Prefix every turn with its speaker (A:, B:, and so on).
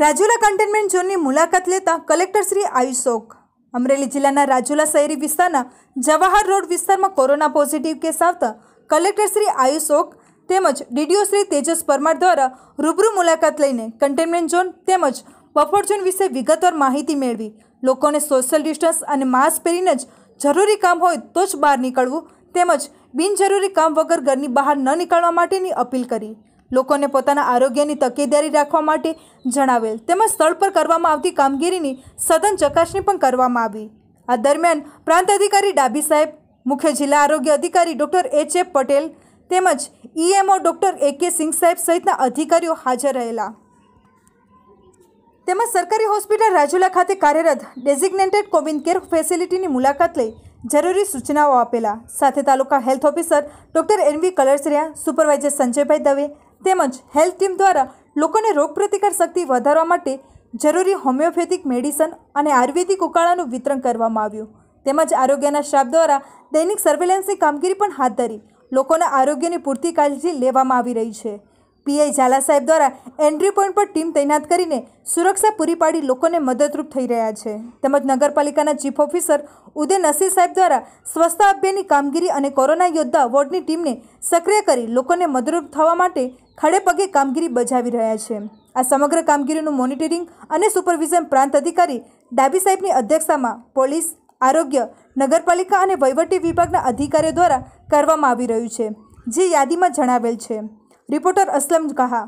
A: Rajula containment ઝોનની મુલાકાત લેતા કલેક્ટર શ્રી આયુષોક અમરેલી જિલ્લાના રાજુલા શહેરી વિસ્તારના જવાહર રોડ વિસ્તારમાં કોરોના પોઝિટિવ કેસ આવતા કલેક્ટર શ્રી આયુષોક તેમજ ડીડીઓ શ્રી તેજસ પરમાર દ્વારા રૂબરૂ મુલાકાત લઈને કન્ટેનમેન્ટ ઝોન તેમજ બફર વિશે વિગતવાર માહિતી મેળવી લોકોને સોશિયલ ડિસ્ટન્સ અને માસ્ક પહેરીને જ જરૂરી કામ હોય તો જ બહાર નીકળવું તેમજ બિનજરૂરી કામ વગર ઘરની બહાર ન નીકળવા માટેની અપીલ કરી લોકોને પોતાના આરોગ્યની તકેદારી રાખવા માટે જણાવેલ તેમજ સ્થળ પર કરવામાં આવતી કામગીરીની સઘન ચકાસણી પણ કરવામાં આવી આ દરમિયાન પ્રાંત અધિકારી ડાબી સાહેબ મુખ્ય જિલ્લા આરોગ્ય અધિકારી ડૉક્ટર એચ એફ પટેલ તેમજ ઈએમઓ ડૉક્ટર એ કે સિંહ સાહેબ સહિતના અધિકારીઓ હાજર રહેલા તેમજ સરકારી હોસ્પિટલ રાજુલા ખાતે કાર્યરત ડેઝિગ્નેટેડ કોવિન કેર ફેસિલિટીની મુલાકાત લઈ જરૂરી સૂચનાઓ આપેલા સાથે taluka health officer doctor N V Kalarsariya supervisor Sanjaybhai Dave તેમજ હેલ્થ ટીમ દ્વારા લોકોને રોગપ્રતિકાર શક્તિ વધારવા માટે જરૂરી હોમિયોપેથિક મેડિસન અને આયુર્વેદિક ઉકાળાનું વિતરણ કરવામાં આવ્યું તેમજ આરોગ્યના સ્ટાફ દ્વારા દૈનિક સર્વેલન્સની કામગીરી પણ હાથ ધરી લોકોના આરોગ્યની પૂરતી કાળજી લેવામાં આવી રહી છે પીઆઈ ઝાલા સાહેબ દ્વારા એન્ટ્રી પોઈન્ટ પર ટીમ તૈનાત કરીને સુરક્ષા પૂરી પાડી લોકોને મદદરૂપ થઈ રહ્યા છે તેમજ નગરપાલિકાના ચીફ ઓફિસર ઉદય નસીર સાહેબ દ્વારા સ્વસ્થ અભ્યાની કામગીરી અને કોરોના યોદ્ધા વોર્ડની ટીમને સક્રિય કરી લોકોને મદદરૂપ થવા માટે ખડે પગે કામગીરી બજાવી રહ્યા છે આ સમગ્ર કામગીરીનું મોનિટરિંગ અને સુપરવિઝન પ્રાંત અધિકારી ડાબી સાહેબની અધ્યક્ષતામાં પોલીસ આરોગ્ય નગરપાલિકા અને વહીવટી વિભાગના અધિકારીઓ દ્વારા કરવામાં આવી રહ્યું છે જે યાદીમાં જણાવેલ છે રિપોર્ટર અસલમ કહા